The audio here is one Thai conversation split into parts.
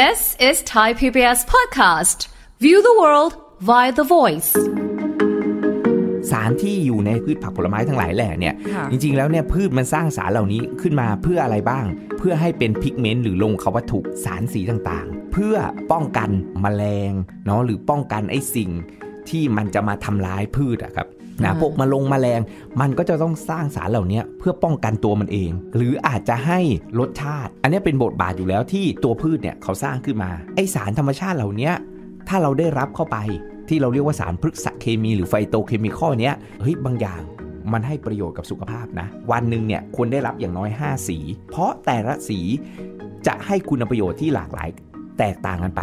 This is Thai PBS podcast. View the world via the voice. สารที่อยู่ในพืชผักผลไม้ทั้งหลายแหล่เนี่ย จริง ๆ แล้วเนี่ยพืชมันสร้างสารเหล่านี้ขึ้นมาเพื่ออะไรบ้าง เพื่อให้เป็นพิกเมนต์หรือลงคาวัตถุสารสีต่างๆ เพื่อป้องกันแมลงเนาะหรือป้องกันไอ้สิ่ง ที่มันจะมาทำร้ายพืชอะครับนะพวกมาลงมาแรงมันก็จะต้องสร้างสารเหล่านี้เพื่อป้องกันตัวมันเอง หรืออาจจะให้รสชาติ อันนี้เป็นบทบาทอยู่แล้วที่ตัวพืชเนี่ยเขาสร้างขึ้นมาไอสารธรรมชาติเหล่านี้ถ้าเราได้รับเข้าไปที่เราเรียกว่าสารพฤกษเคมีหรือไฟโตเคมีข้อนี้เฮ้ยบางอย่างมันให้ประโยชน์กับสุขภาพนะ วันหนึ่งเนี่ยควรได้รับอย่างน้อย 5 สี เพราะแต่ละสีจะให้คุณประโยชน์ที่หลากหลายแตกต่างกันไป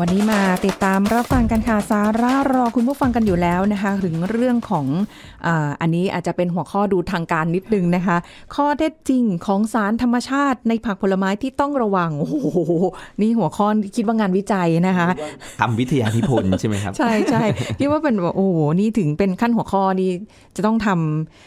วันนี้มาติดตามรับฟังกันค่ะสาระรอคุณผู้ฟังกันอยู่แล้วนะคะ ถึงเรื่องของออันนี้อาจจะเป็นหัวข้อดูทางการนิดนึงนะคะ ข้อเท็จจริงของสารธรรมชาติ ในผักผลไม้ที่ต้องระวังโอ้โหนี่หัวข้อคิดว่างานวิจัยนะคะทำวิทยานิพนธ์ใช่ไหมครับใช่ใช่คิดว่าเป็นโอ้โหนี่ถึงเป็นขั้นหัวข้อนี่จะต้องท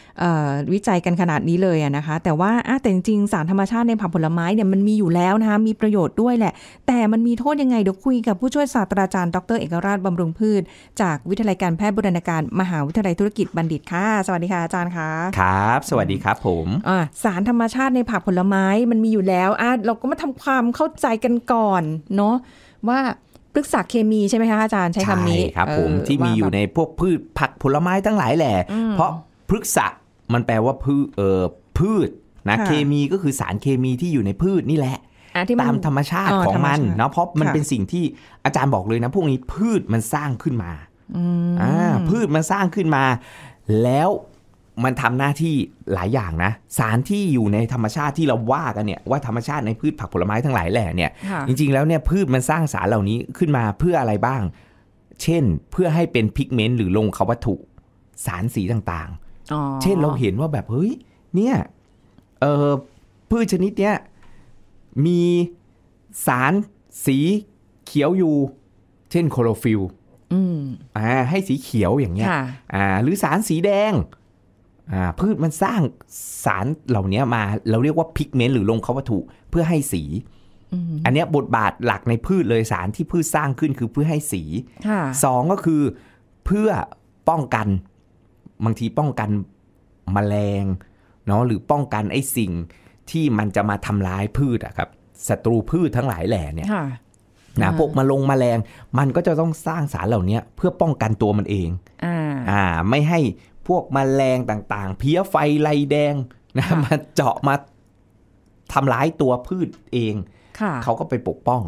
ำวิจัยกันขนาดนี้เลยนะคะแต่ว่าแต่จริงสารธรรมชาติในผักผลไม้เนี่ยมันมีอยู่แล้วนะคะมีประโยชน์ด้วยแหละ แต่มันมีโทษยังไงเดี๋ยวคุยกับผู้ช่วยศาสตราจารย์ดรเอกราช บำรุงพืช จากวิทยาลัยการแพทย์บุรณาการ มหาวิทยาลัยธุรกิจบัณฑิตค่ะ สวัสดีค่ะ อาจารย์ค่ะครับ สวัสดีครับผม สารธรรมชาติในผักผลไม้มันมีอยู่แล้วเราก็มาทำความเข้าใจกันก่อน เนาะว่าพฤกษาเคมีใช่ไหมคะอาจารย์ ใช้คำนี้ครับผมที่มีอยู่ในพวกพืช ผักผลไม้ทั้งหลายแหล่เพราะพฤกษะมันแปลว่าพืชเออพืชนะเคมีก็คือสารเคมีที่อยู่ในพืชนี่แหละตามธรรมชาติของมันเนาะเพราะมันเป็นสิ่งที่อาจารย์บอกเลยนะพวกนี้ พืชมันสร้างขึ้นมาอ่าพืชมันสร้างขึ้นมา แล้วมันทำหน้าที่หลายอย่างนะสารที่อยู่ในธรรมชาติที่เราว่ากันเนี่ยว่าธรรมชาติในพืชผักผลไม้ทั้งหลายแหล่เนี่ย จริงๆแล้วเนี่ยพืชมันสร้างสารเหล่านี้ขึ้นมาเพื่ออะไรบ้าง เช่นเพื่อให้เป็นพิกเมนต์หรือลงควัตถุสารสีต่างๆเช่น เราเห็นว่าแบบเฮ้ย เนี่ย เออพืชชนิดเนี้ยมีสารสีเขียวอยู่เช่นโคโรฟิลอ่าให้สีเขียวอย่างเงี้ยอ่า หรือสารสีแดงอ่าพืชมันสร้างสารเหล่านี้มา เราเรียกว่าพิกเมนต์หรือลงเขาวัตถุเพื่อให้สีอันนี้บทบาทหลักในพืชเลยสารที่พืชสร้างขึ้นคือเพื่อให้สีสองก็คือเพื่อป้องกัน บางทีป้องกันมแมลงเนาะหรือป้องกันไอ้สิ่งที่มันจะมาทำร้ายพืชอะครับศัตรูพืชทั้งหลายแหล่เนี่ยนะพวกมาลงมาแรงมันก็จะต้องสร้างสารเหล่านี้เพื่อป้องกันตัวมันเอง อ่าไม่ให้พวกมแมลงต่าง ๆ เพี้ยไฟไรแดงนะมาเจาะมาทำร้ายตัวพืชเองเขาก็ไปปกป้อง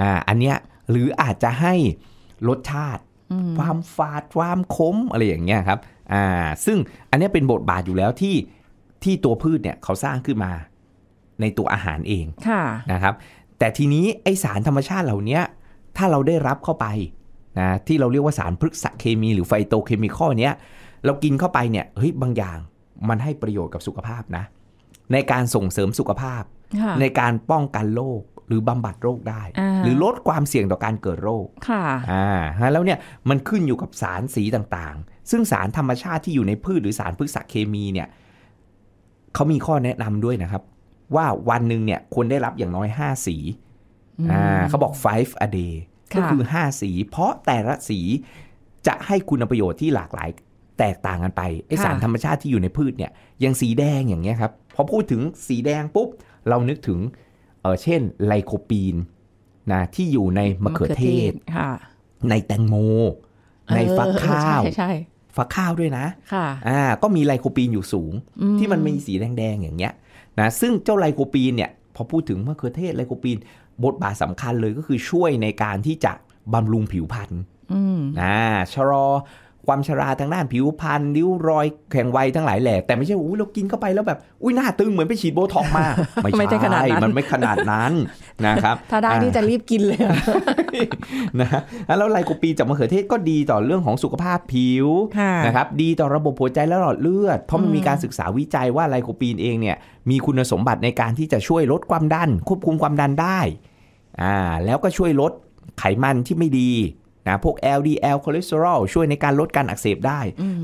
อ่าอันเนี้ยหรืออาจจะให้รสชาติ ความฝาดความคมอะไรอย่างเงี้ยครับอ่าซึ่งอันนี้เป็นบทบาทอยู่แล้วที่ที่ตัวพืชเนี่ยเขาสร้างขึ้นมาในตัวอาหารเองะนะครับ แต่ทีนี้ไอสารธรรมชาติเหล่านี้ถ้าเราได้รับเข้าไปนะ ที่เราเรียกว่าสารพฤกษเคมีหรือไฟโตเคมีข้อนี้เรากินเข้าไปเนี่ย เฮ้ยบางอย่างมันให้ประโยชน์กับสุขภาพนะ ในการส่งเสริมสุขภาพ ในการป้องกันโรคหรือบำบัดโรคได้ หรือลดความเสี่ยงต่อการเกิดโรคค่ะอ่าแล้วเนี่ยมันขึ้นอยู่กับสารสีต่าง ๆ ซึ่งสารธรรมชาติที่อยู่ในพืชหรือสารพฤกษเคมีเนี่ยเขามีข้อแนะนำด้วยนะครับ ว่าวันหนึ่งเนี่ยควรได้รับอย่างน้อยห้าสีอ่าเขาบอก five a day ก็คือห้าสี เพราะแต่ละสีจะให้คุณประโยชน์ที่หลากหลายแตกต่างกันไปไอสารธรรมชาติที่อยู่ในพืชเนี่ยยังสีแดงอย่างเงี้ยครับพอพูดถึงสีแดงปุ๊บ เรานึกถึงเออเช่น ไลโคปีนนะที่อยู่ในมะเขือเทศ ในแตงโมในฟักข้าวฟักข้าวด้วยนะ ค่ะ อ่า ก็มีไลโคปีนอยู่สูง ที่มันมีสีแดงๆอย่างเงี้ยนะ ซึ่งเจ้าไลโคปีนเนี่ย พอพูดถึงมะเขือเทศไลโคปีน บทบาทสำคัญเลยก็คือช่วยในการที่จะบำรุงผิวพรรณอ่าชะลอความชราทางด้านผิวพรรณริ้วรอยแข็งไวทั้งหลายแหล่แต่ไม่ใช่อุ้เรากินเข้าไปแล้วแบบ อุ้ยหน้าตึงเหมือนไปฉีดโบท็อกมา ไม่ใช่ขนาดนั้นมันไม่ขนาดนั้นนะครับถ้าได้นี่จะรีบกินเลยนะแล้วไลโคปีจากมะเขือเทศก็ดีต่อเรื่องของสุขภาพผิวนะครับดีต่อระบบหัวใจและหลอดเลือด เพราะมันมีการศึกษาวิจัยว่าไลโคปีนเองเนี่ยมีคุณสมบัติในการที่จะช่วยลดความดันควบคุมความดันได้อ่าแล้วก็ช่วยลดไขมันที่ไม่ดีนะพวก LDL คอเลสเตอรอลช่วยในการลดการอักเสบได้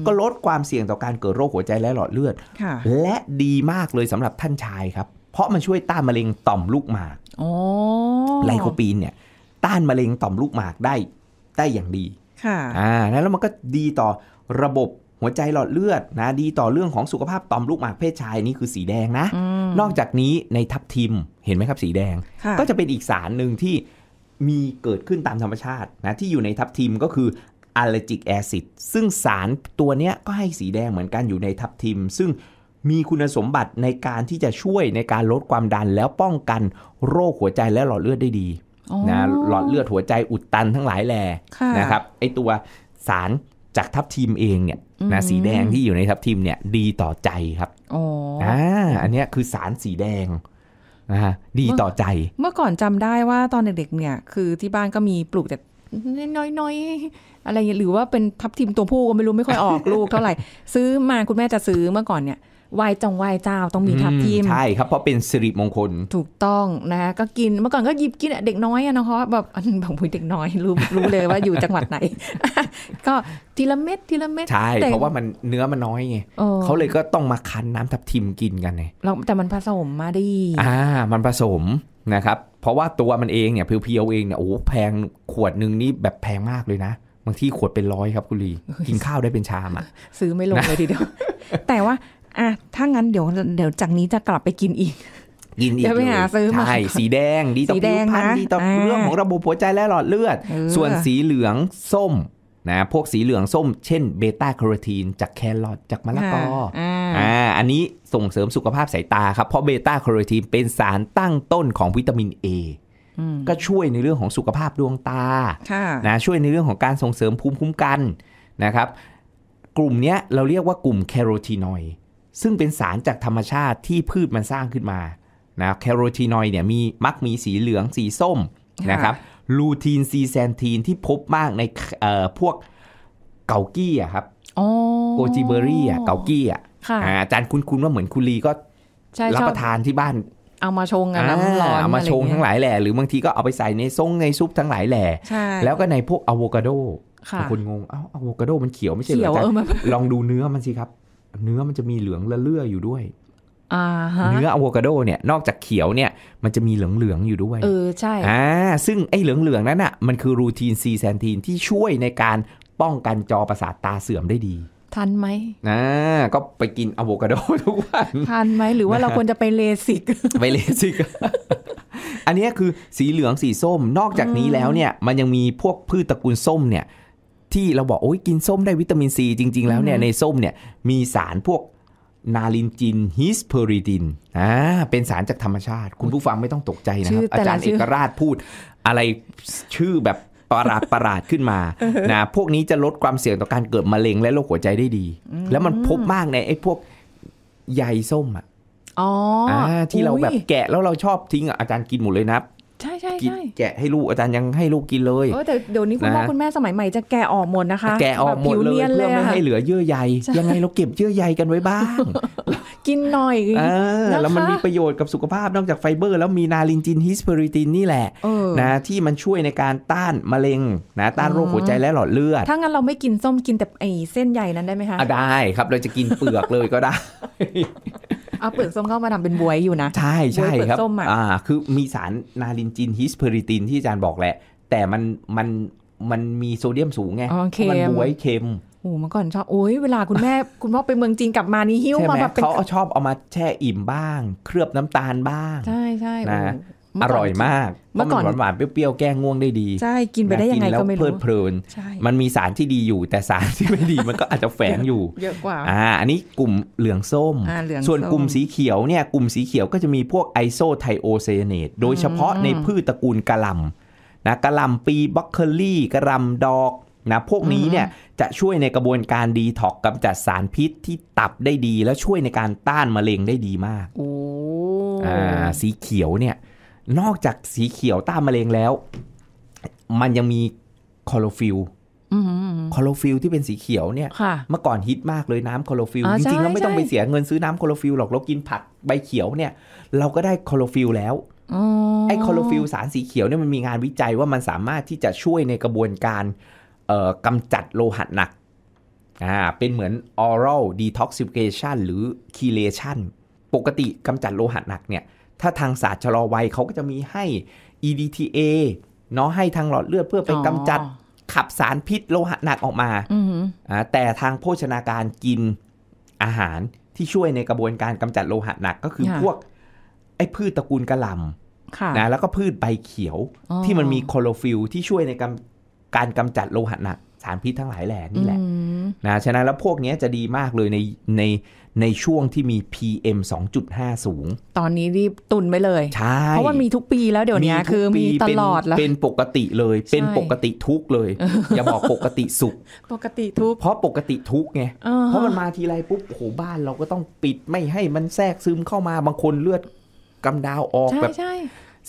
ก็ลดความเสี่ยงต่อการเกิดโรคหัวใจและหลอดเลือด และดีมากเลยสำหรับท่านชายครับ เพราะมันช่วยต้านมะเร็งต่อมลูกหมากไลโคปีนเนี่ยต้านมะเร็งต่อมลูกหมากได้ได้อย่างดีค่ะอ่าแล้วมันก็ดีต่อระบบหัวใจหลอดเลือดนะดีต่อเรื่องของสุขภาพต่อมลูกหมากเพศชายนี่คือสีแดงนะ นอกจากนี้ในทับทิมเห็นไหมครับ สีแดง ก็จะเป็นอีกสารหนึ่งที่มีเกิดขึ้นตามธรรมชาตินะที่อยู่ในทับทิมก็คืออะลจิกแอซิดซึ่งสารตัวนี้ก็ให้สีแดงเหมือนกันอยู่ในทับทิม ซึ่งมีคุณสมบัติในการที่จะช่วยในการลดความดันแล้วป้องกันโรคหัวใจและหลอดเลือดได้ดีนะหลอดเลือดหัวใจอุดตันทั้งหลายแหล่นะครับไอตัวสารจากทับทิมเองเนี่ยนะสีแดงที่อยู่ในทับทิมเนี่ยดีต่อใจครับอ๋ออันนี้คือสารสีแดงนะฮะดีต่อใจ เมื่อก่อนจำได้ว่าตอนเด็กๆ เนี่ย คือที่บ้านก็มีปลูกแต่ น้อยๆ อะไรหรือว่าเป็นทับทิมตัวผู้ก็ไม่รู้ไม่ค่อยออกลูกเท่าไหร่ ซื้อมาคุณแม่จะซื้อเมื่อก่อนเนี่ยไหวจงไหวเจ้าต้องมีทับทิมใช่ครับเพราะเป็นสิริมงคล ถูกต้องนะก็กินเมื่อก่อนก็หยิบกินเด็กน้อยอะนะคะแบบบอกผู้เด็กน้อยรู้รู้เลยว่าอยู่จังหวัดไหนก็ทีละเม็ดทีละเม็ดใช่เพราะว่ามันเนื้อมันน้อยไงเขาเลยก็ต้องมาคั้นน้ำทับทิมกินกันไงแต่มันผสมมาดีอ่า มันผสมนะครับเพราะว่าตัวมันเองเนี่ยเพียวๆเองเนี่ยโอ้แพงขวดหนึ่งนี่แบบแพงมากเลยนะบางที่ขวดเป็นร้อยครับคุณลี กินข้าวได้เป็นชามอ่ะ ซื้อไม่ลงเลยทีเดียวแต่ว่าอ่ะ ถ้างั้นเดี๋ยวเดี๋ยวจากนี้จะกลับไปกินอีก กินอีกเลยใช่ สีแดงดีต่อผิวพรรณดีต่อเรื่องของระบบหัวใจและหลอดเลือด ส่วนสีเหลืองส้มนะพวกสีเหลืองส้ม เช่นเบต้าแคโรทีนจากแครอทจากมะละกอ อ่าอันนี้ส่งเสริมสุขภาพสายตาครับ เพราะเบต้าแคโรทีนเป็นสารตั้งต้นของวิตามิน A ก็ช่วยในเรื่องของสุขภาพดวงตานะช่วยในเรื่องของการส่งเสริมภูมิคุ้มกันนะครับ กลุ่มนี้เราเรียกว่ากลุ่มแคโรทีนอยด์ซึ่งเป็นสารจากธรรมชาติที่พืชมันสร้างขึ้นมานะแคโรทีนอยด์เนี่ยมี มักมีสีเหลืองสีส้มนะครับ ลูทีนซีแซนทีนที่พบมากในพวกเกากี้อะครับโกจิเบอรี่อะเกากี้อะอาจารย์คุ้นๆว่าเหมือนคุรีก็รับประทานที่บ้าน เอามาชงกันน้ำร้อนเอามาชงทั้งหลายแหล่หรือบางทีก็เอาไปใส่ในซงในซุปทั้งหลายแหล่แล้วก็ในพวกอะโวคาโดคนงงเอ้าอะโวคาโดมันเขียวไม่ใช่เหรอลองดูเนื้อมันสิครับเนื้อมันจะมีเหลืองละเลื่ออยู่ด้วยเนื้ออะโวคาโดเนี่ยนอกจากเขียวเนี่ย มันจะมีเหลืองๆอยู่ด้วย เออ ใช่ อ่าซึ่งไอ้เหลืองๆนั้นอ่ะ มันคือรูทีนซีแซนทีนที่ช่วยในการป้องกันจอประสาทตาเสื่อมได้ดี ทันไหมอ่าก็ไปกินอะโวคาโดทุกวันทันไหม หรือว่าเราควรจะไปเลสิก ไปเลสิก อันนี้คือสีเหลืองสีส้มนอกจากนี้แล้วเนี่ย มันยังมีพวกพืชตระกูลส้มเนี่ยที่เราบอกโอ้ยกินส้มได้วิตามินซี จริง ๆแล้วเนี่ยในส้มเนี่ย มีสารพวกนาลินจินฮิสเพอริดินอ่าเป็นสารจากธรรมชาติ คุณผู้ฟังไม่ต้องตกใจนะครับ อาจารย์เอกราชพูดอะไรชื่อแบบประหลาดประหลาดขึ้นมานะพวกนี้จะลดความเสี่ยงต่อการเกิดมะเร็งและโรคหัวใจได้ดี แล้วมันพบมากในไอ้พวกใยส้มอ่ะอ๋อที่เราแบบแกะแล้วเราชอบทิ้งอาจารย์กินหมดเลยนะใช่ใช่ใช่แกะให้ลูกอาจารย์ยังให้ลูกกินเลยเออแต่เดี๋ยวนี้คุณพ่อคุณแม่สมัยใหม่จะแกะออกหมดนะคะ แกะออกหมดเลยเพื่อไม่ให้เหลือเยื่อใยยังไงเราเก็บเยื่อใยกันไว้บ้าง กินหน่อยอแล้วมันมีประโยชน์กับสุขภาพนอกจากไฟเบอร์แล้วมีนาลินจินฮิสเปอริตินนี่แหละนะที่มันช่วยในการต้านมะเร็งนะ ต้านโรคหัวใจและหลอดเลือดถ้างั้นเราไม่กินส้มกินแต่ไอเส้นใหญ่นั้นได้ไหมคะได้ครับเราจะกินเปลือกเลยก็ได้เอาเปลือกส้มเข้ามาทำเป็นบวยอยู่นะ ใช่ใช่ครับอ่าคือมีสารนาลินจินฮิสเพอริตินที่อาจารย์บอกแหละ แต่มันมันมันมีโซเดียมสูงไง มันบวยเค็มโอ้เมื่อก่อนชอบโอ้ยเวลาคุณแม่คุณพ่อไปเมืองจีนกลับมานี่หิ้วมาแบบเขาชอบเอามาแช่อิ่มบ้าง เคลือบน้ำตาลบ้าง ใช่ใช่นะอร่อยมากเมื่อก่อนหวานๆเปรี้ยวๆแก้ง่วงได้ดี ใช่ กินไปได้ยังไงก็ไม่รู้เพลิดเพลิน มันมีสารที่ดีอยู่ แต่สารที่ไม่ดีมันก็อาจจะแฝงอยู่ เยอะกว่า อ่าอันนี้กลุ่มเหลืองส้ม ส่วนกลุ่มสีเขียวเนี่ย กลุ่มสีเขียวก็จะมีพวกไอโซไทโอเซเนต โดยเฉพาะในพืชตระกูลกะหล่ำนะกะหล่ำปีบ็อกเคอรี่กะหล่ำดอกนะพวกนี้เนี่ยจะช่วยในกระบวนการดีท็อกกำจัดสารพิษที่ตับได้ดี แล้วช่วยในการต้านมะเร็งได้ดีมากโอ้สีเขียวเนี่ยนอกจากสีเขียวต้านมะเร็งแล้ว มันยังมีคลอโรฟิลคลอโรฟิลที่เป็นสีเขียวเนี่ยเมื่อก่อนฮิตมากเลยน้ำคลอโรฟิลจริงๆเราไม่ต้องไปเสียเงินซื้อน้ำคลอโรฟิลหรอกเรากินผักใบเขียวเนี่ย เราก็ได้คลอโรฟิลแล้วไอ้คลอโรฟิลสารสีเขียวเนี่ยมันมีงานวิจัยว่ามันสามารถที่จะช่วยในกระบวนการกำจัดโลหะหนัก อ่า เป็นเหมือน oral detoxification หรือ chelation ปกติกำจัดโลหะหนักเนี่ยถ้าทางศาสตร์ชะลอวัยเขาก็จะมีให้ EDTA เนาะให้ทางหลอดเลือดเพื่อไปกำจัดขับสารพิษโลหะหนักออกมาอ่าแต่ทางโภชนาการกินอาหารที่ช่วยในกระบวนการกำจัดโลหะหนัก ก็คือพวกไอ้พืชตระกูลกระหล่ำนะแล้วก็พืชใบเขียวที่มันมีคลอโรฟิลที่ช่วยในการกำจัดโลหะหนัก สารพิษทั้งหลายแหล่นี่แหละนะ ฉะนั้นแล้วพวกนี้จะดีมากเลยในในในช่วงที่มี PM 2.5สูง ตอนนี้รีบตุนไปเลย ใช่ เพราะว่ามีทุกปีแล้วเดี๋ยวนี้คือมีตลอดแล้ว เป็นปกติเลย เป็นปกติทุกเลย อย่าบอกปกติสุข ปกติทุก เพราะปกติทุกไง เพราะมันมาทีไรปุ๊บ โอ้โหบ้านเราก็ต้องปิดไม่ให้มันแทรกซึมเข้ามาบางคนเลือดกำดาวออกแบบ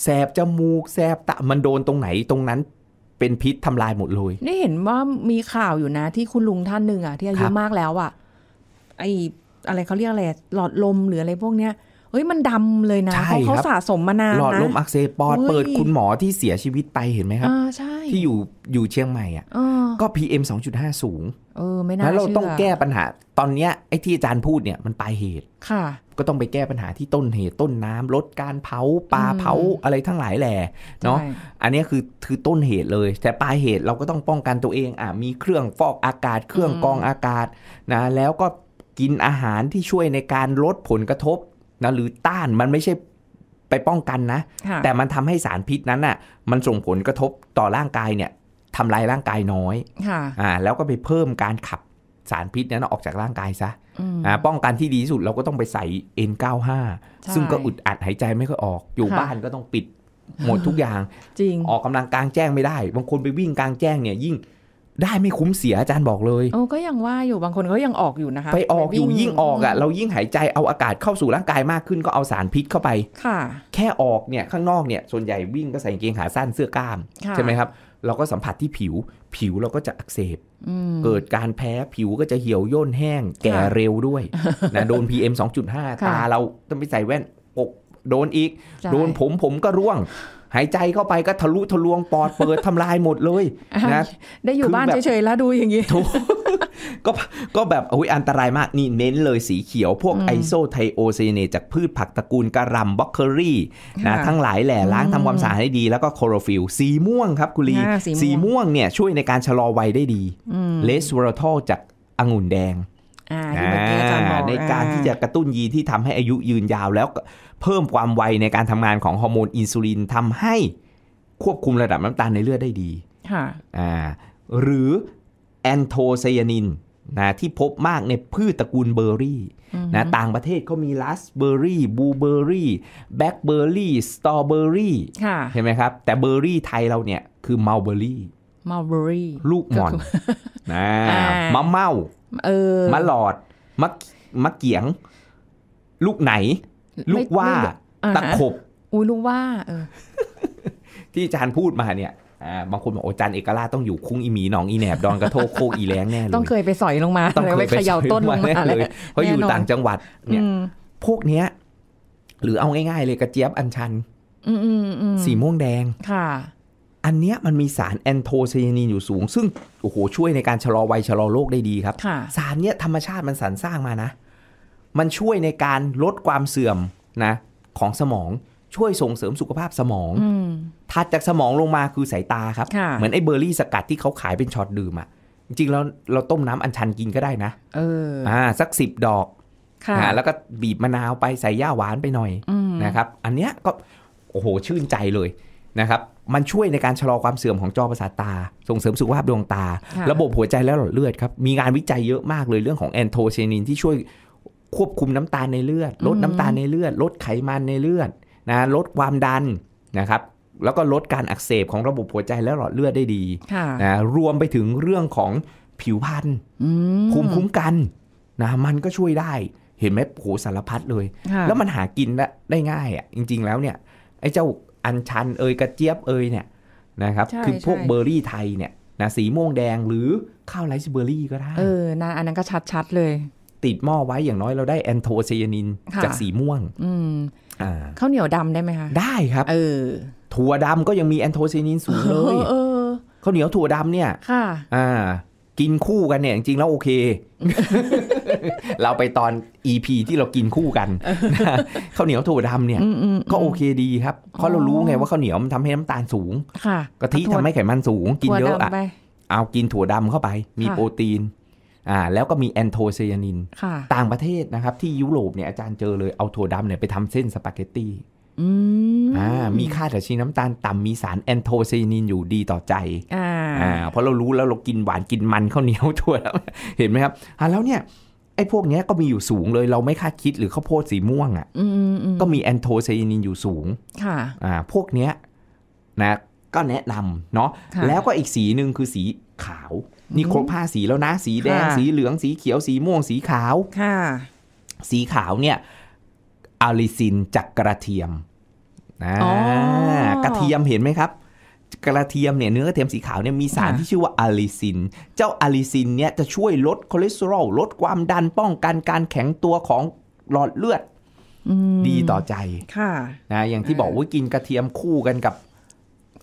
แสบจมูกแสบตะมันโดนตรงไหนตรงนั้น เป็นพิษทำลายหมดเลยนี่เห็นว่ามีข่าวอยู่นะ ที่คุณลุงท่านหนึ่งอ่ะที่อายุมากแล้วอ่ะไออะไรเขาเรียกอะไร หลอดลมหรืออะไรพวกเนี้ยเฮ้ยมันดำเลยนะเพราะเขาสะสมมานานหลอดลมอักเสบปอดเปิดคุณหมอที่เสียชีวิตไปเห็นไหมครับ่ใชที่อยู่อยู่เชียงใหม่อ่ะก็พีเอมสองจุดห้าสูง เออไม่น่าแล้วเราต้องแก้ปัญหา ตอนเนี้ยไอ้ที่อาจารย์พูดเนี่ยมันปลายเหตุค่ะ ก็ต้องไปแก้ปัญหาที่ต้นเหตุต้นน้ำลดการเผาปลาเผาอะไรทั้งหลายแหล่เนาะ อันนี้คือคือต้นเหตุเลย แต่ปลายเหตุเราก็ต้องป้องกันตัวเองอ่ะมีเครื่องฟอกอากาศ เครื่องกรองอากาศนะแล้วก็กินอาหารที่ช่วยในการลดผลกระทบนะหรือต้านมันไม่ใช่ ไปป้องกันนะ แต่มันทำให้สารพิษนั้นน่ะมันส่งผลกระทบต่อร่างกายเนี่ยทำลายร่างกายน้อยอ่าแล้วก็ไปเพิ่มการขับสารพิษนั้นออกจากร่างกายซะอ่าป้องกันที่ดีที่สุดเราก็ต้องไปใส่ N95 ซึ่งก็อุดอัดหายใจไม่ค่อยออก อยู่บ้านก็ต้องปิดหมดทุกอย่าง จริงออกกำลังกลางแจ้งไม่ได้บางคนไปวิ่งกลางแจ้งเนี่ยยิ่งได้ไม่คุ้มเสียอาจารย์บอกเลยโอ้ก็ยังว่าอยู่ บางคนก็ยังออกอยู่นะคะ ไปออกอยู่ยิ่งออกอ่ะ เรายิ่งหายใจ เอาอากาศเข้าสู่ร่างกายมากขึ้นก็เอาสารพิษเข้าไป ค่ะ แค่ออกเนี่ยข้างนอกเนี่ย ส่วนใหญ่วิ่งก็ใส่กางเกงขาสั้นเสื้อกล้ามใช่ไหมครับ เราก็สัมผัสที่ผิวผิวเราก็จะอักเสบเกิดการแพ้ ผิวก็จะเหี่ยวย่นแห้งแก่เร็วด้วยนะโดน PM 2.5ตาเราต้องไปใส่แว่นปกโดนอีก โดนผมผมก็ร่วงหายใจเข้าไปก็ทะลุทะลวงปอดเปิดทำลายหมดเลยนะได้อยู่บ้านเฉยๆแล้วดูอย่างนี้ ก็ก็แบบอุ้ยอันตรายมาก นี่เน้นเลยสีเขียว พวกไอโซไทโอไซเนตจากพืชผักตระกูลกระรำบล็อกเคอรี่นะทั้งหลายแหล่ล้างทำความสะอาดให้ดี แล้วก็โคโรฟิลสีม่วงครับคุณลีสีม่วงเนี่ยช่วยในการชะลอวัยได้ดีเลสเวอร์ทอลจากองุ่นแดงในการที่จะกระตุ้นยีนที่ทำให้อายุยืนยาว แล้วเพิ่มความไวในการทำงานของฮอร์โมนอินซูลินทำให้ควบคุมระดับน้ำตาลในเลือดได้ดี หรือแอนโทไซยานินนะที่พบมากในพืชตระกูลเบอร์รี่นะต่างประเทศเขามีลัสเบอร์รี่บูเบอร์รี่แบล็คเบอร์รี่สตรอเบอร์รี่ใช่ไหมครับ แต่เบอร์รี่ไทยเราเนี่ยคือมลเบอร์รี่มัลเบอรี่ลูกหมอนนะมะเมา เออมะหลอด มะมะเกียง ลูกไหน ลูกว่าตะขบอุ้ยลูกว่า เออ ที่อาจารย์พูดมาเนี่ยบางคนบอกโอ้จันเอกราต้องอยู่คุ้งอีหมีหนองอีแหนบ ดอนกระโทกโคกอีแรงแน่เลยต้องเคยไปสอยลงมาต้องเคยไปเขย่าต้นลงมาเลยเพราะอยู่ต่างจังหวัด เนี่ยพวกเนี้ย หรือเอาง่ายๆเลยกระเจี๊ยบอัญชันสีม่วงแดงค่ะอันเนี้ยมันมีสารแอนโทไซยานินอยู่สูง ซึ่งโอ้โหช่วยในการชะลอวัยชะลอโรคได้ดีครับ สารเนี้ยธรรมชาติมันสรรสร้างมานะ มันช่วยในการลดความเสื่อมนะ ของสมองช่วยส่งเสริมสุขภาพสมองถัดจากสมองลงมาคือสายตาครับ เหมือนไอ้เบอร์รี่สกัดที่เขาขายเป็นช็อตดื่มอะจริงๆแล้วเราต้มน้ำอัญชันกินก็ได้นะ เอออ่า สักสิบดอกค่ะ แล้วก็บีบมะนาวไปใส่ย่าหวานไปหน่อยนะครับ อันเนี้ยก็โอ้โหชื่นใจเลยนะครับมันช่วยในการชะลอความเสื่อมของจอประสาทตา ส่งเสริมสุขภาพดวงตา ระบบหัวใจและหลอดเลือดครับมีงานวิจัยเยอะมากเลยเรื่องของแอนโทเซนิน ที่ช่วยควบคุมน้ำตาลในเลือด ลดน้ำตาลในเลือดลดไขมันในเลือดนะลดความดันนะครับแล้วก็ลดการอักเสบ ของระบบหัวใจและหลอดเลือดได้ดีนะรวมไปถึงเรื่องของผิวพรรณภูมิคุ้มกันนะมันก็ช่วยได้เห็นไหมโหสารพัดเลยแล้วมันหากินได้ง่ายอ่ะจริงๆ แล้วเนี่ยไอ้เจ้าอันชันเอยกระเจี๊ยบเอยเนี่ยนะครับคือพวกเบอร์รี่ไทยเนี่ยนะสีม่วงแดงหรือข้าวไรซ์เบอร์รี่ก็ได้เออนะอันนั้นก็ชัดชัดเลยติดหม้อไว้อย่างน้อยเราได้แอนโทไซยานิน จากสีม่วง อืมอ่าข้าวเหนียวดำได้ไหมคะได้ครับ เออถั่วดำก็ยังมีแอนโทไซยานินสูงเลยข้าวเหนียวถั่วดำเนี่ยค่ะอ่ากินคู่กันเนี่ยจริงๆแล้วโอเคเราไปตอน EP ที่เรากินคู่กันข้าวเหนียวถั่วดำเนี่ยก็โอเคดีครับ เพราะเรารู้ไงว่าข้าวเหนียวมันทำให้น้ำตาลสูงกะทิทำให้ไขมันสูงกินเยอะอ่ะเอากินถั่วดำเข้าไป มีโปรตีนอ่าแล้วก็มีแอนโทไซยานินต่างประเทศนะครับ ที่ยุโรปเนี่ยอาจารย์เจอเลยเอาถั่วดำเนี่ยไปทำเส้นสปาเกตตี้อ่ามีค่าแต่ชีน้ำตาลต่ำมีสารแอนโทไซยานินอยู่ดีต่อใจอ่าเพราะเรารู้แล้วเรากินหวานกินมันข้าวเหนียวถั่วแล้ว เห็นไหมครับอ่าแล้วเนี่ยไอ้พวกนี้ก็มีอยู่สูงเลยเราไม่คาดคิดหรือข้าวโพดสีม่วงอะ่ะก็มีแอนโทไซยานินอยู่สูง ค่ะ อ่า พวกเนี้ย นะก็แนะนำเนาะแล้วก็อีกสีหนึ่งคือสีขาวนี่ครบผ้าสีแล้วนะสีแดงสีเหลืองสีเขียวสีม่วงสีขาวค่ะสีขาวเนี่ยอาริซินจากกระเทียมกระเทียมเห็นไหมครับกระเทียมเนี่ยเนื้อกระเทียมสีขาวเนี่ยมีสารที่ชื่อว่าอะลิซิน เจ้าอะลิซินเนี่ยจะช่วยลดคอเลสเตอรอลลดความดันป้องกันการแข็งตัวของหลอดเลือดดีต่อใจค่ะนะอย่างที่บอกว่า กินกระเทียมคู่กันกับ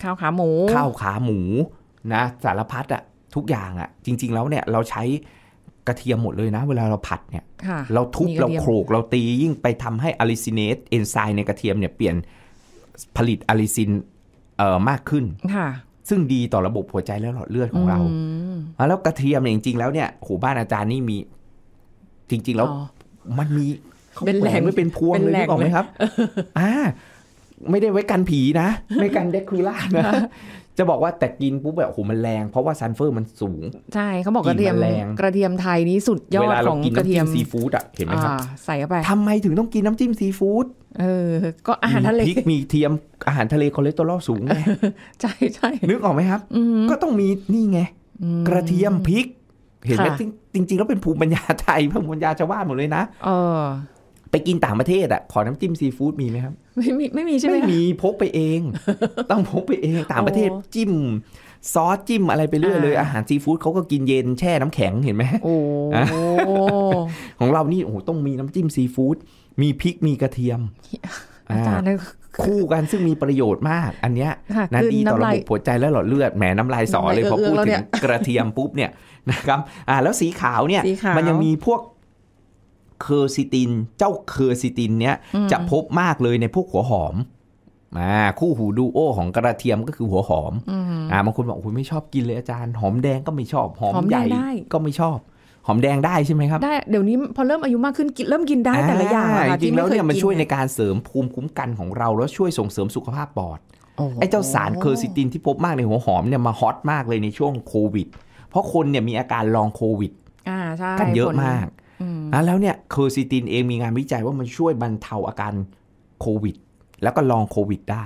ข้าวขาหมู ข้าวขาหมูนะสารพัดอะทุกอย่างอะจริง ๆแล้วเนี่ยเราใช้กระเทียมหมดเลยนะ เวลาเราผัดเนี่ยเราทุบเราโขลกเราตียิ่งไปทำให้อะลิซินเอสเอนไซม์ในกระเทียมเนี่ยเปลี่ยนผลิตอะลิซินเอ่อมากขึ้นค่ะ ซึ่งดีต่อระบบหัวใจและหลอดเลือดของเรา แล้วกระเทียมเนี่ยจริงๆแล้วเนี่ยโหบ้านอาจารย์นี่มี จริงๆแล้ว มันมี เป็นแหล่งไม่เป็นพวงเลยหรือ่าไหมครับอ่าไม่ได้ไว้กันผีนะ ไม่กันเดคูล่านะ จะบอกว่าแต่กินปุ๊บแบบโอ้โหมันแรง เพราะว่าซันเฟอร์มันสูง ใช่เขาบอกกระเทียมแรง กระเทียมไทยนี้สุดยอดของกระเทียมซีฟู้ดอ่ะ เห็นไหมครับใส่เข้าไปทำไมถึงต้องกินน้ำจิ้มซีฟู้ดเออ ก็อาหารทะเลพริก มีเทียมอาหารทะเลคอเลสเตอรอลสูงไง ใช่ใช่นึกออกไหมครับก็ต้องมีนี่ไงกระเทียมพริก เห็นไหมจริงๆแล้วเป็นภูมิปัญญาไทยภูมิปัญญาชาวบ้านหมดเลยนะเออ ไปกินต่างประเทศอ่ะขอ น้ำจิ้มซีฟู้ดมีไหมครับไม่มีไม่มีใช่ไหมไม่มีพกไปเอง ต้องพกไปเองต่างประเทศจิ้ม ซอสจิ้มอะไรไปเรื่อยเลยอาหารซีฟู้ดเขาก็กินเย็นแช่น้ำแข็งเห็นไหมโอ้ของเรานี่โอ้ต้องมีน้ำจิ้มซีฟู้ดมีพริกมีกระเทียมอาจารย์คู่กันซึ่งมีประโยชน์มาก อันเนี้ยนะดีต่อระบบหัวใจและหลอดเลือดแหมน้ำลายสอเลยพอพูดถึงกระเทียมปุ๊บเนี่ยนะครับอ่าแล้วสีขาวเนี่ยมันยังมีพวกเคอร์ซิตินเจ้าเคอร์ซิตินเนี้ยจะพบมากเลยในพวกหัวหอมมาคู่หูดูโอของกระเทียมก็คือหัวหอม อ่าบางคนบอกคุณไม่ชอบกินเลยอาจารย์ หอมแดงก็ไม่ชอบหอมใหญ่ก็ไม่ชอบหอมแดงได้ใช่ไหมครับได้เดี๋ยวนี้พอเริ่มอายุมากขึ้นเริ่มกินได้แต่ละอย่างจริงแล้วเนี่ยมันช่วยในการเสริมภูมิคุ้มกันของเราแล้วช่วยส่งเสริมสุขภาพปอดไอ้เจ้าสารเคอร์ซิตินที่พบมากในหัวหอมเนี่ยมาฮอตมากเลยในช่วงโควิด เพราะคนเนี่ยมีอาการลองโควิดกันเยอะมากนะแล้วเนี่ยเคอร์ซิตินเองมีงานวิจัยว่ามันช่วยบรรเทาอาการโควิด แล้วก็ลองโควิด ได้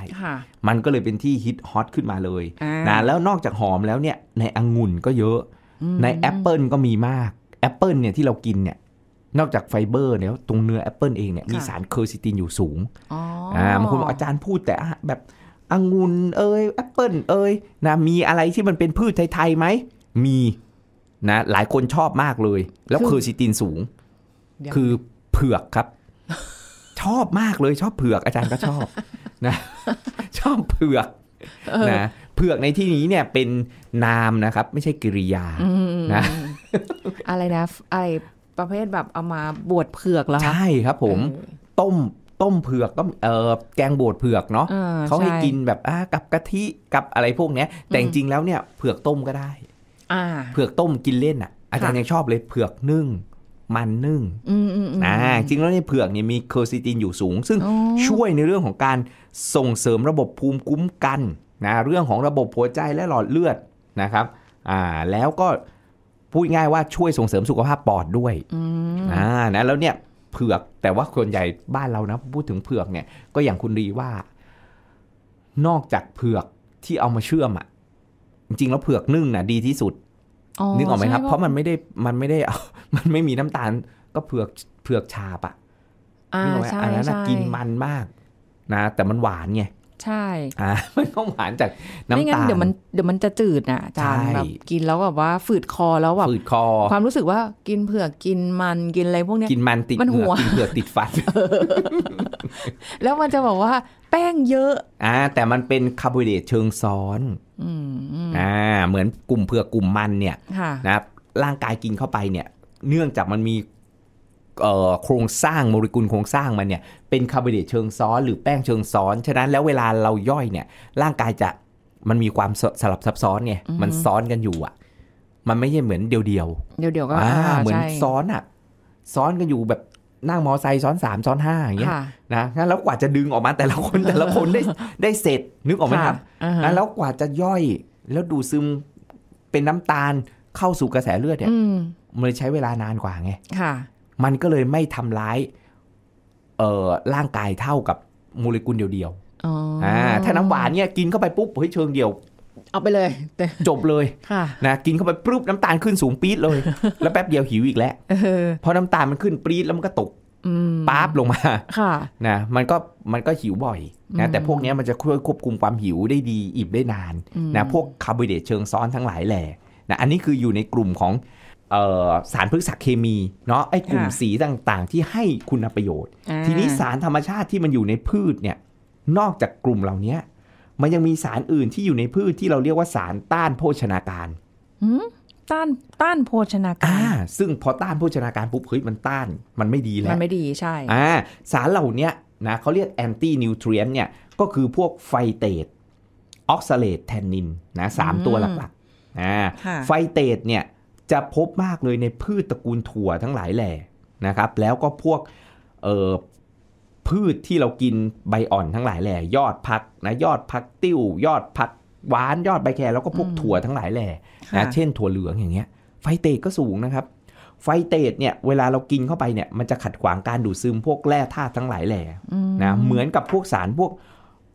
มันก็เลยเป็นที่ฮิตฮอตขึ้นมาเลยนะแล้วนอกจากหอมแล้วเนี่ยในองุ่นก็เยอะ ในแอปเปิลก็มีมาก แอปเปิลเนี่ยที่เรากินเนี่ยนอกจากไฟเบอร์เนี่ยตรงเนื้อแอปเปิลเองเนี่ยมีสารเคอร์ซิตินอยู่สูงอ่าบางคนบอกอาจารย์พูดแต่แบบองุ่นเอ้ยแอปเปิลเอ้ยนะมีอะไรที่มันเป็นพืชไทยๆไหม มีนะหลายคนชอบมากเลย แล้วเคอร์ซิตินสูง คือเผือกครับ ชอบมากเลยชอบเผือกอาจารย์ก็ชอบ นะ ชอบเผือกนะเผือกในที่นี้เนี่ยเป็นนามนะครับ ไม่ใช่กิริยานะ อะไรนะอะไรประเภทแบบเอามาบวชเผือกเหรอคะใช่ครับ ผม ต้มต้มเผือกต้มเออแกงบวชเผือกเนาะเขาให้กินแบบกับกะทิกับอะไรพวกเนี้ยแต่จริงแล้วเนี่ยเผือกต้มก็ได้เผือกต้มกินเล่นอ่ะอาจารย์ยังชอบเลยเผือกนึ่งมันนึ่งอ่าจริงแล้วเนเผือกเนี่ยมีเคอร์ซิตินอยู่สูง ซึ่งช่วยในเรื่องของการส่งเสริมระบบภูมิคุ้มกันนะเรื่องของระบบหัวใจและหลอดเลือดนะครับ อ่าแล้วก็พูดง่ายว่าช่วยส่งเสริมสุขภาพปอดด้วยอ่านะแล้วเนี่ยเผือกแต่ว่าคนใหญ่บ้านเรานะพูดถึงเผือกเนี่ย ก็อย่างคุณรีว่านอกจากเผือกที่เอามาเชื่อมอ่ะจริงแล้วเผือกนึ่งนะดีที่สุด นึกออกไหมครับ เพราะมันไม่ได้มันไม่ได้เอามันไม่มีน้ำตาลก็เผือกเผือกชาปอะนึกออกไหมอันนั้นกินมันมาก นะแต่มันหวานไงใช่อ่ามันต้องหวานจากน้ำตาลไม่งั้นเดี๋ยวมันเดี๋ยวมันจะจืดอ่ะจานแบบกินแล้วแบบว่าฝืดคอแล้วแบบฝืดคอ ความรู้สึกว่ากินเผือกกินมันกินอะไรพวกนี้กินมันติดมันหัวกินเผือกติดฟัน แล้วมันจะบอกว่าแป้งเยอะอ่าแต่มันเป็นคาร์โบไฮเดรตเชิงซ้อนอ่าเหมือนกลุ่มเผือกกลุ่มมันเนี่ยนะครับ ร่างกายกินเข้าไปเนี่ย เนื่องจากมันมีโครงสร้างโมเลกุลโครงสร้างมันเนี่ย เป็นคาร์บอเนตเชิงซ้อน หรือแป้งเชิงซ้อนฉะนั้นแล้วเวลาเราย่อยเนี่ยร่างกายจะมันมีความสลับซับซ้อนไงมันซ้อนกันอยู่อ่ะ มันไม่ใช่เหมือนเดียวเดียวเดียวเดียวก็่เหมือนซ้อนอ่ะซ้อนกันอยู่แบบนั่งมอไซค์ซ้อนสามซ้อนห้าอย่างเงี้ยนะแล้วกว่าจะดึงออกมาแต่ละคนแต่ละคนได้ได้เสร็จนึกออกไหมครับแล้วกว่าจะย่อยแล้วดูซึมเป็นน้ำตาลเข้าสู่กระแสเลือดเนี่ยมันใช้เวลานานกว่าไงมันก็เลยไม่ทำร้ายเออร่างกายเท่ากับโมเลกุลเดียวๆอ่าถ้าน้ำหวานเนี่ยกินเข้าไปปุ๊บเฮ้ยเชิงเดียว เอาไปเลยจบเลยนะกินเข้าไปปุ๊บ น้ำตาลขึ้นสูงปี๊ดเลย แล้วแป๊บเดียวหิวอีกแล้วเพราะน้ำตาลมันขึ้นปี๊ดแล้วมันก็ตกป๊าบลงมาค่ะนะมันก็มันก็หิวบ่อย นะ แต่พวกนี้มันจะช่วยควบคุมความหิวได้ดี อิ่มได้นานนะพวกคาร์โบไฮเดรตเชิงซ้อนทั้งหลายแหล่นะอันนี้คืออยู่ในกลุ่มของสารพฤกษเคมีเนาะไอ้กลุ่มสีต่างๆ ที่ให้คุณประโยชน์ ทีนี้สารธรรมชาติที่มันอยู่ในพืชเนี่ยนอกจากกลุ่มเหล่านี้มันยังมีสารอื่นที่อยู่ในพืชที่เราเรียกว่าสารต้านโภชนาการ ต้านต้านโภชนาการ ซึ่งพอต้านโภชนาการปุ๊บเฮ้ยมันต้าน มันไม่ดีแล้วมันไม่ดีใช่อ่าสารเหล่านี้นะเขาเรียกแอนตี้นิวเทรียนเนี่ยก็คือพวกไฟเตตออกซาเลตแทนนินนะสามตัวหลักๆอ่าไฟเตตเนี่ยจะพบมากเลยในพืชตระกูลถั่วทั้งหลายแหล่นะครับ แล้วก็พวกพืชที่เรากินใบอ่อนทั้งหลายแหล่ยอดผักนะ ยอดผักติ้ว ยอดผักหวานยอดใบแครแล้วก็พวกถั่วทั้งหลายแหล่นะเช่นถั่วเหลืองอย่างเงี้ย ไฟเตตก็สูงนะครับ ไฟเตตเนี่ย เวลาเรากินเข้าไปเนี่ยมันจะขัดขวางการดูดซึมพวกแร่ธาตุทั้งหลายแหล่นะเหมือนกับพวกสารพวก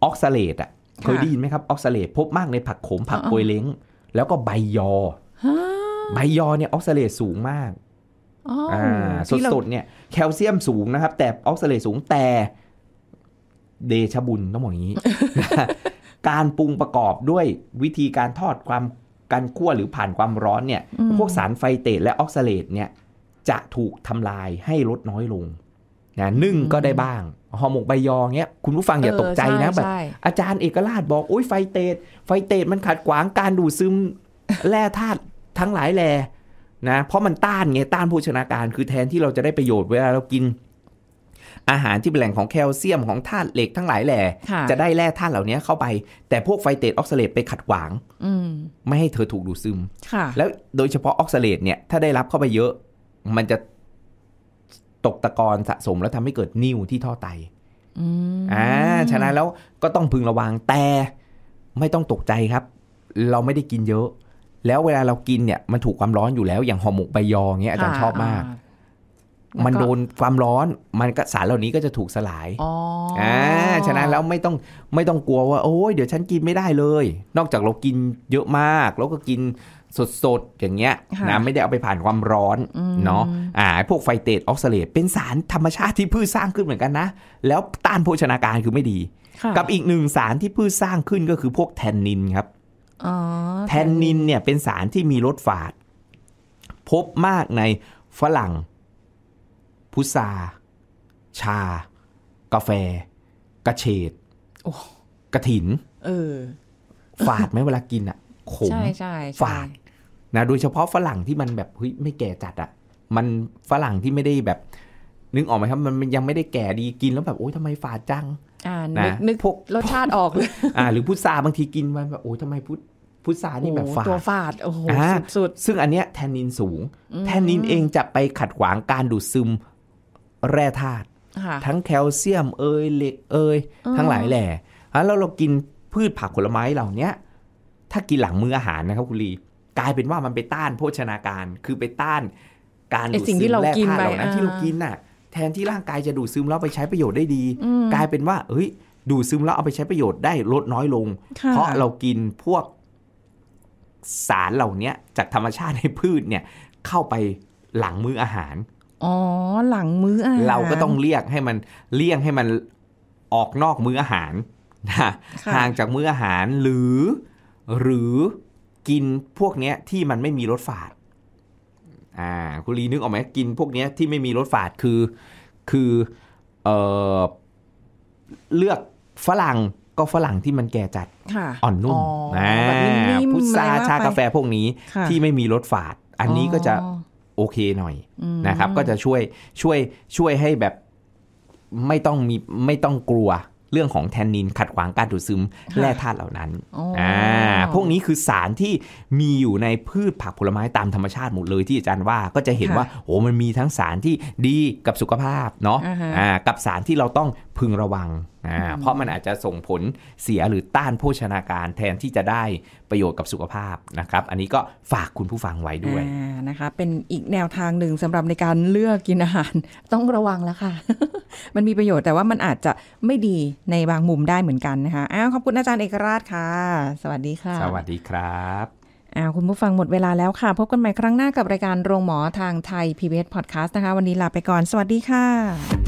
ออกซาเลตอ่ะเคยได้ยินไหมครับออกซาเลต พบมากในผักขมผักโวยเล้งแล้วก็ใบยอใบยอเนี่ยออกซาเลตสูงมากสดๆ เนี่ยแคลเซียมสูงนะครับ แต่ออกซาเลตสูงแต่เดชบุญต้องบอกอย่างนี้ การปรุงประกอบด้วยวิธีการทอดความการคั่วหรือผ่านความร้อนเนี่ย พวกสารไฟเตตและออกซาเลตเนี่ยจะถูกทำลายให้ลดน้อยลงนะนึ่งก็ได้บ้างห่อหมกใบยอเนี้ยคุณผู้ฟังอย่าตกใจนะแบบอาจารย์เอกราชบอกโอ้ยไฟเตตไฟเตตมันขัดขวางการดูดซึมแร่ธาตุทั้งหลายแหล่นะ เพราะมันต้านไง ต้านโภชนาการคือแทนที่เราจะได้ประโยชน์เวลาเรากิน อาหารที่เป็นแหล่งของแคลเซียมของธาตุเหล็กทั้งหลายแหล่จะได้แร่ธาตุเหล่านี้เข้าไป แต่พวกไฟเตตออกซาเลตไปขัดขวางไม่ให้เธอถูกดูดซึมแล้วโดยเฉพาะออกซาเลตเนี่ย ถ้าได้รับเข้าไปเยอะ มันจะตกตะกอนสะสมแล้วทำให้เกิดนิ่วที่ท่อไตอ่าฉะนั้นแล้วก็ต้องพึงระวัง แต่ไม่ต้องตกใจครับ เราไม่ได้กินเยอะแล้วเวลาเรากินเนี่ยมันถูกความร้อนอยู่แล้ว อย่างห่อหมกใบยอเงี้ยอาจารย์ชอบมาก มันโดนความร้อน มันก็สารเหล่านี้ก็จะถูกสลายอ๋่าฉะนั้นแล้วไม่ต้องไม่ต้องกลัวว่าโอ้ยเดี๋ยวฉันกินไม่ได้เลย นอกจากเรากินเยอะมากแล้วก็กินสดๆอย่างเงี้ยนะไม่ได้เอาไปผ่านความร้อนเนาะอ่าพวกไฟเตตออกซาเลตเป็นสารธรรมชาติที่พืชสร้างขึ้นเหมือนกันนะแล้วต้านโภชนาการคือไม่ดี กับอีกหนึ่งสารที่พืชสร้างขึ้นก็คือพวกแทนนินครับแทนนินเนี่ยเป็นสารที่มีรสฝาด พบมากในฝรั่งพุทราชา กาแฟ กระเฉดกระถิน เออ ฝาดไหมเวลากินอ่ะขมฝาดนะโดยเฉพาะฝรั่งที่มันแบบเฮ้ยไม่แก่จัดอะ่ะมันฝรั่งที่ไม่ได้แบบ นึกออกไหมครับมันยังไม่ได้แก่ดีกินแล้วแบบโอ้ยทำไมฝาดจังอ่านะนึกพกรสชาติออกเลยอ่า หรือพุทราบางทีกินมันแบบโอ้ยทำไมพุทพุทรานี่แบบฝาดตัวฝาด โอ้โห สุดซึ่งอันเนี้ยแทนนินสูง แทนนินเองจะไปขัดขวางการดูดซึมแร่ธาตุทั้งแคลเซียม เอยเหล็ก เอย ทั้งหลายแหล่แล้วเรากินพืชผักผลไม้เหล่านี้ถ้ากินหลังมื้ออาหารนะครับคุณลี กลายเป็นว่ามันไปต้านโภชนาการ คือไปต้านการดูดซึมแร่ธาตุเหล่านั้นที่เรากินน่ะ แทนที่ร่างกายจะดูดซึมแล้วไปใช้ประโยชน์ได้ดี กลายเป็นว่าเอ้ย ดูดซึมแล้วเอาไปใช้ประโยชน์ได้ลดน้อยลง เพราะเรากินพวกสารเหล่านี้จากธรรมชาติในพืชเนี่ยเข้าไปหลังมื้ออาหาร อ๋อหลังมื้ออาหาร เราก็ต้องเรียกให้มันเลี่ยงให้มันออกนอกมื้ออาหารนะ ห่างจากมื้ออาหารหรือหรือกินพวกเนี้ยที่มันไม่มีรสฝาด อ่าคุณลีนึกออกไหมกินพวกเนี้ยที่ไม่มีรสฝาดคือคือเออเลือกฝรั่งก็ฝรั่งที่มันแก่จัดอ่อนนุ่มนะพุทราชากาแฟพวกนี้ที่ไม่มีรสฝาด อันนี้ก็จะโอเคหน่อย นะครับ ก็จะช่วยช่วยช่วยให้แบบไม่ต้องมีไม่ต้องกลัวเรื่องของแทนนินขัดขวางการดูดซึมแร่ธาตุเหล่านั้นอ่าพวกนี้คือสารที่มีอยู่ในพืชผักผลไม้ตามธรรมชาติหมดเลย ที่อาจารย์ว่าก็จะเห็นว่าโอ้มันมีทั้งสารที่ดีกับสุขภาพเนาะอ่ากับสารที่เราต้องพึงระวังอ่าเพราะมันอาจจะส่งผลเสียหรือต้านโภชนาการ แทนที่จะได้ประโยชน์กับสุขภาพนะครับ อันนี้ก็ฝากคุณผู้ฟังไว้ด้วยนะคะ เป็นอีกแนวทางหนึ่งสำหรับในการเลือกกินอาหารต้องระวังแล้วค่ะ มันมีประโยชน์แต่ว่ามันอาจจะไม่ดีในบางมุมได้เหมือนกันนะคะอ้าวขอบคุณอาจารย์เอกราชค่ะ สวัสดีค่ะ สวัสดีครับอาคุณผู้ฟังหมดเวลาแล้วค่ะ พบกันใหม่ครั้งหน้ากับ รายการโรงหมอทางไทย PBS Podcast นะคะ วันนี้ลาไปก่อน สวัสดีค่ะ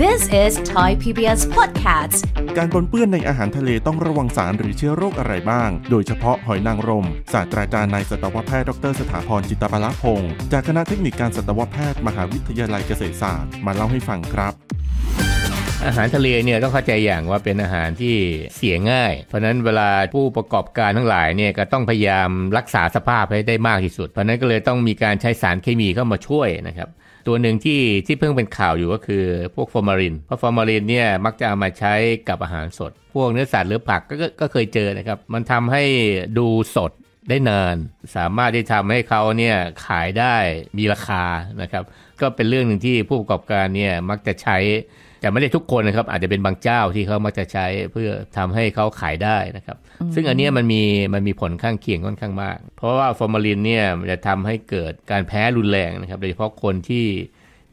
This is Thai PBS Podcast การปนเปื้อนในอาหารทะเลต้องระวังสารหรือเชื้อโรคอะไรบ้าง โดยเฉพาะหอยนางรมศาสตราจารย์นายสัตวแพทย์ดรสถาพรจิตปลพงศ์จากคณะเทคนิคการสัตวแพทย์ มหาวิทยาลัยเกษตรศาสตร์มาเล่าให้ฟังครับอาหารทะเลเนี่ยต้องเข้าใจอย่างว่าเป็นอาหารที่เสียง่าย เพราะนั้นเวลาผู้ประกอบการทั้งหลายเนี่ยก็ต้องพยายามรักษาสภาพให้ได้มากที่สุด เพราะนั้นก็เลยต้องมีการใช้สารเคมีเข้ามาช่วยนะครับ ตัวหนึ่งที่ที่เพิ่งเป็นข่าวอยู่ก็คือพวกฟอร์มาลินเพราะฟอร์มาลินเนี่ยมักจะเอามาใช้กับอาหารสด พวกเนื้อสัตว์หรือผักก็ก็เคยเจอนะครับ มันทำให้ดูสดได้นาน สามารถที่ทำให้เขาเนี่ยขายได้มีราคานะครับ ก็เป็นเรื่องหนึ่งที่ผู้ประกอบการเนี่ยมักจะใช้แต่ไม่ได้ทุกคนนะครับอาจจะเป็นบางเจ้าที่เขามักจะใช้เพื่อทำให้เขาขายได้นะครับ ซึ่งอันนี้มันมีมันมีผลข้างเคียงค่อนข้างมาก เพราะว่าฟอร์มาลินเนี่ยจะทำให้เกิดการแพ้รุนแรงนะครับโดยเฉพาะคนที่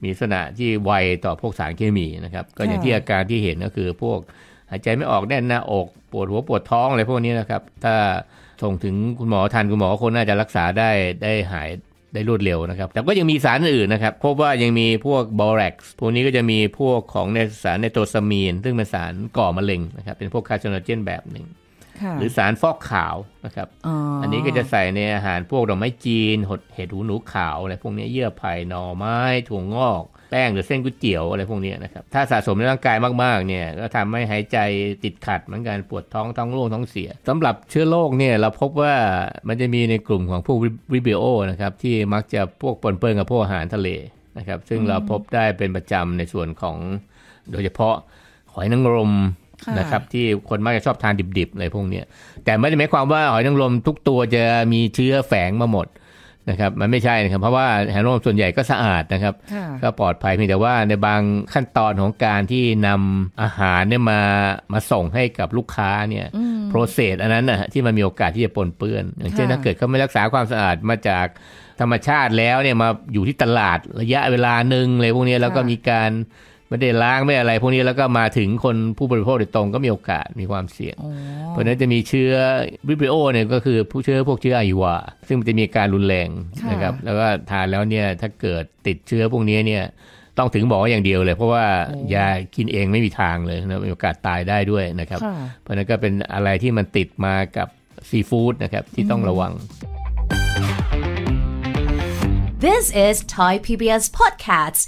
มีลักษณะที่ไวต่อพวกสารเคมีนะครับก็อย่างที่อาการที่เห็นก็คือพวกหายใจไม่ออกแน่นหน้าอก ปวดหัวปวดท้องอะไรพวกนี้นะครับถ้าส่งถึงคุณหมอทันคุณหมอคนน่าจะรักษาได้ได้หายได้รวดเร็วนะครับ แต่ก็ยังมีสารอื่นนะครับ พบว่ายังมีพวกบอแร็กซ์พวกนี้ก็จะมีพวกของในสารในโตรซามีน ซึ่งเป็นสารก่อมะเร็งนะครับ เป็นพวกคาร์โซโนเจนแบบหนึ่ง หรือสารฟอกขาวนะครับออันนี้ก็จะใส่ในอาหารพวกดอกไม้จีน หดเห็ดหูหนูขาวอะไรพวกนี้เยื่อไผ่หน่อไม้ถั่วงอกแป้งหรือเส้นก๋วยเตี๋ยวอะไรพวกนี้นะครับ ถ้าสะสมในร่างกายมากๆเนี่ยก็ทำให้หายใจติดขัดเหมือนกันปวดท้องท้องร่วงท้องเสีย สำหรับเชื้อโรคเนี่ยเราพบว่ามันจะมีในกลุ่มของพวกวิบิโอนะครับ ที่มักจะพวกปนเปื้อนกับพวกอาหารทะเลนะครับซึ่งเราพบได้เป็นประจำในส่วนของโดยเฉพาะหอยนางรมนะครับที่คนมักจะชอบทานดิบ ๆ อะไรพวกนี้แต่ไม่ได้หมายความว่าหอยนางรมทุกตัวจะมีเชื้อแฝงมาหมดนะครับมันไม่ใช่นะครับ เพราะว่าแหโนมส่วนใหญ่ก็สะอาดนะครับ ก็ปลอดภัยเพียงแต่ว่า ในบางขั้นตอนของการที่นำอาหารเนี่ยมามาส่งให้กับลูกค้าเนี่ยโปรเซสอันนั้นนะที่มันมีโอกาสที่จะปนเปื้อน อย่างเช่นถ้าเกิดเขาไม่รักษาความสะอาดมาจากธรรมชาติแล้วเนี่ยมาอยู่ที่ตลาดระยะเวลาหนึ่งเลยพวกนี้แล้วก็มีการไม่ได้ล้างไม่อะไรพวกนี้แล้วก็มาถึงคนผู้บริโภคโดยตรงก็มีโอกาสมีความเสี่ยง เพราะนั้นจะมีเชื้อวิบริโอเนี่ยก็คือผู้เชื้อพวกเชื้ออยวาซึ่งมันจะมีการรุนแรงนะครับแล้วก็ทานแล้วเนี่ยถ้าเกิดติดเชื้อพวกนี้เนี่ยต้องถึงหมออย่างเดียวเลย เพราะว่ายากินเองไม่มีทางเลยนะมีโอกาสตายได้ด้วยนะครับเพราะนั้นก็เป็นอะไรที่มันติดมากับซีฟู้ดนะครับที่ต้องระวัง This is Thai PBS Podcast